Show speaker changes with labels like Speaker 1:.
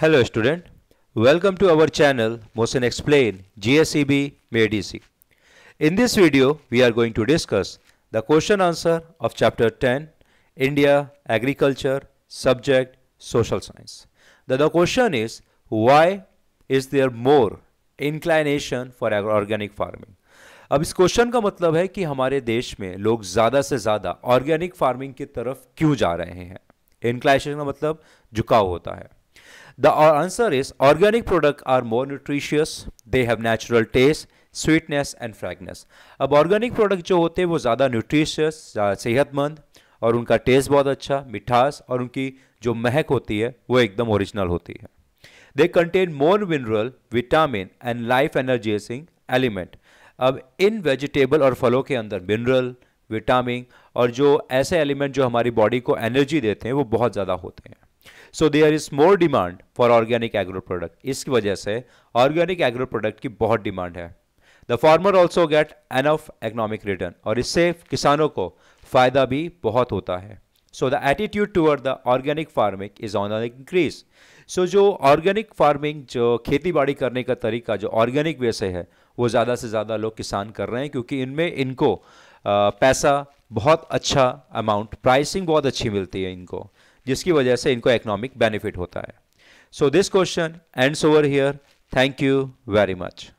Speaker 1: hello student welcome to our channel motion explain GSEB made easy in this video we are going to discuss the question answer of chapter ten India agriculture subject social science the the question is why is there more inclination for organic farming अब इस question का मतलब है कि हमारे देश में लोग ज़्यादा से ज़्यादा ऑर्गेनिक फार्मिंग की तरफ क्यों जा रहे हैं इंक्लाइनेशन का मतलब झुकाव होता है The answer is organic products are more nutritious, they have natural taste, sweetness and fragrance अब ऑर्गेनिक प्रोडक्ट जो होते हैं वो ज़्यादा न्यूट्रिशियस सेहतमंद और उनका टेस्ट बहुत अच्छा मिठास और उनकी जो महक होती है वो एकदम ओरिजिनल होती है they contain more mineral vitamin and life energizing element अब इन वेजिटेबल और फलों के अंदर मिनरल विटामिन और जो ऐसे एलिमेंट जो हमारी बॉडी को एनर्जी देते हैं वो बहुत ज़्यादा होते हैं so there is more demand for organic agro product इसकी वजह से ऑर्गेनिक एग्रो प्रोडक्ट की बहुत डिमांड है the farmer also get enough economic return और इससे किसानों को फायदा भी बहुत होता है so the attitude toward the organic farming is on an increase सो जो ऑर्गेनिक फार्मिंग जो खेती बाड़ी करने का तरीका जो ऑर्गेनिक वे से है वो ज़्यादा से ज़्यादा लोग किसान कर रहे हैं क्योंकि इनमें इनको पैसा बहुत अच्छा अमाउंट प्राइसिंग बहुत अच्छी मिलती है इनको जिसकी वजह से इनको इकोनॉमिक बेनिफिट होता है so this question ends over here thank you very much